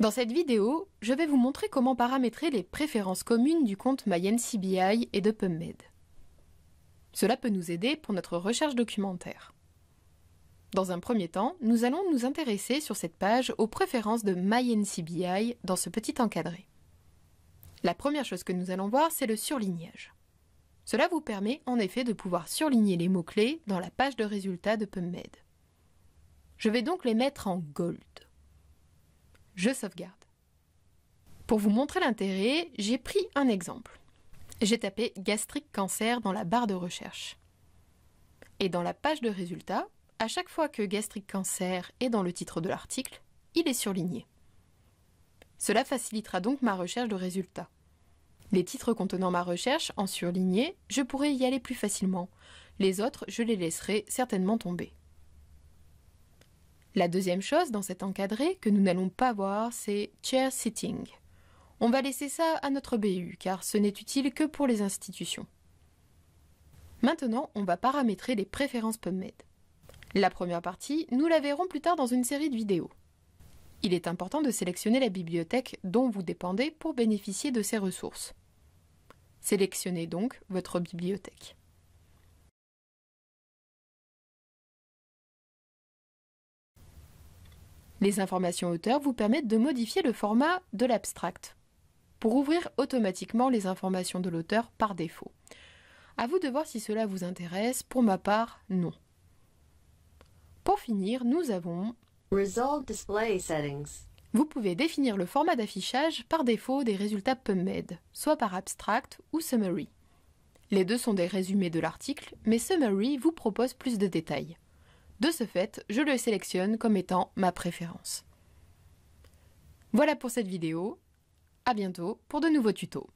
Dans cette vidéo, je vais vous montrer comment paramétrer les préférences communes du compte MyNCBI et de PubMed. Cela peut nous aider pour notre recherche documentaire. Dans un premier temps, nous allons nous intéresser sur cette page aux préférences de MyNCBI dans ce petit encadré. La première chose que nous allons voir, c'est le surlignage. Cela vous permet en effet de pouvoir surligner les mots-clés dans la page de résultats de PubMed. Je vais donc les mettre en gold je sauvegarde. Pour vous montrer l'intérêt, j'ai pris un exemple. J'ai tapé gastrique cancer dans la barre de recherche. Et dans la page de résultats, à chaque fois que "gastric cancer est dans le titre de l'article, il est surligné. Cela facilitera donc ma recherche de résultats. Les titres contenant ma recherche en surligné, je pourrai y aller plus facilement. Les autres, je les laisserai certainement tomber. La deuxième chose dans cet encadré que nous n'allons pas voir, c'est chair sitting. On va laisser ça à notre BU car ce n'est utile que pour les institutions. Maintenant, on va paramétrer les préférences PubMed. La première partie, nous la verrons plus tard dans une série de vidéos. Il est important de sélectionner la bibliothèque dont vous dépendez pour bénéficier de ces ressources. Sélectionnez donc votre bibliothèque. Les informations auteurs vous permettent de modifier le format de l'abstract pour ouvrir automatiquement les informations de l'auteur par défaut. À vous de voir si cela vous intéresse, pour ma part, non. Pour finir, nous avons Result Display Settings. Vous pouvez définir le format d'affichage par défaut des résultats PubMed, soit par abstract ou summary. Les deux sont des résumés de l'article, mais Summary vous propose plus de détails. De ce fait, je le sélectionne comme étant ma préférence. Voilà pour cette vidéo, à bientôt pour de nouveaux tutos.